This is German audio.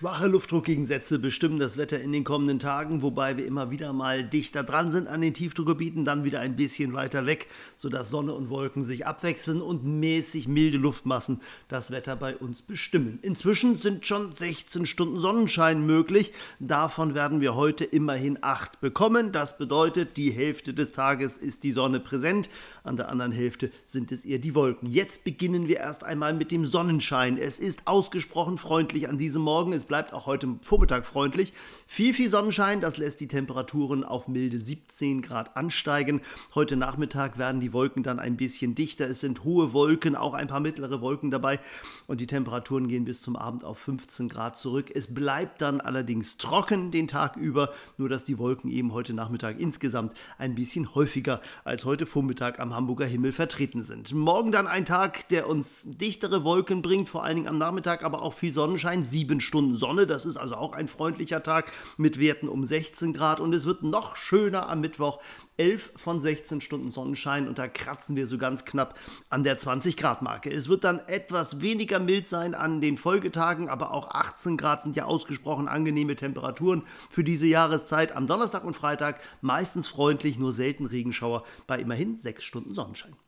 Schwache Luftdruckgegensätze bestimmen das Wetter in den kommenden Tagen, wobei wir immer wieder mal dichter dran sind an den Tiefdruckgebieten, dann wieder ein bisschen weiter weg, sodass Sonne und Wolken sich abwechseln und mäßig milde Luftmassen das Wetter bei uns bestimmen. Inzwischen sind schon 16 Stunden Sonnenschein möglich. Davon werden wir heute immerhin 8 bekommen. Das bedeutet, die Hälfte des Tages ist die Sonne präsent, an der anderen Hälfte sind es eher die Wolken. Jetzt beginnen wir erst einmal mit dem Sonnenschein. Es ist ausgesprochen freundlich an diesem Morgen. Es bleibt auch heute Vormittag freundlich. Viel, viel Sonnenschein, das lässt die Temperaturen auf milde 17 Grad ansteigen. Heute Nachmittag werden die Wolken dann ein bisschen dichter. Es sind hohe Wolken, auch ein paar mittlere Wolken dabei. Und die Temperaturen gehen bis zum Abend auf 15 Grad zurück. Es bleibt dann allerdings trocken den Tag über, nur dass die Wolken eben heute Nachmittag insgesamt ein bisschen häufiger als heute Vormittag am Hamburger Himmel vertreten sind. Morgen dann ein Tag, der uns dichtere Wolken bringt, vor allen Dingen am Nachmittag, aber auch viel Sonnenschein. Sieben Stunden Sonne. Das ist also auch ein freundlicher Tag mit Werten um 16 Grad. Und es wird noch schöner am Mittwoch. 11 von 16 Stunden Sonnenschein und da kratzen wir so ganz knapp an der 20 Grad Marke. Es wird dann etwas weniger mild sein an den Folgetagen, aber auch 18 Grad sind ja ausgesprochen angenehme Temperaturen für diese Jahreszeit. Am Donnerstag und Freitag meistens freundlich, nur selten Regenschauer bei immerhin 6 Stunden Sonnenschein.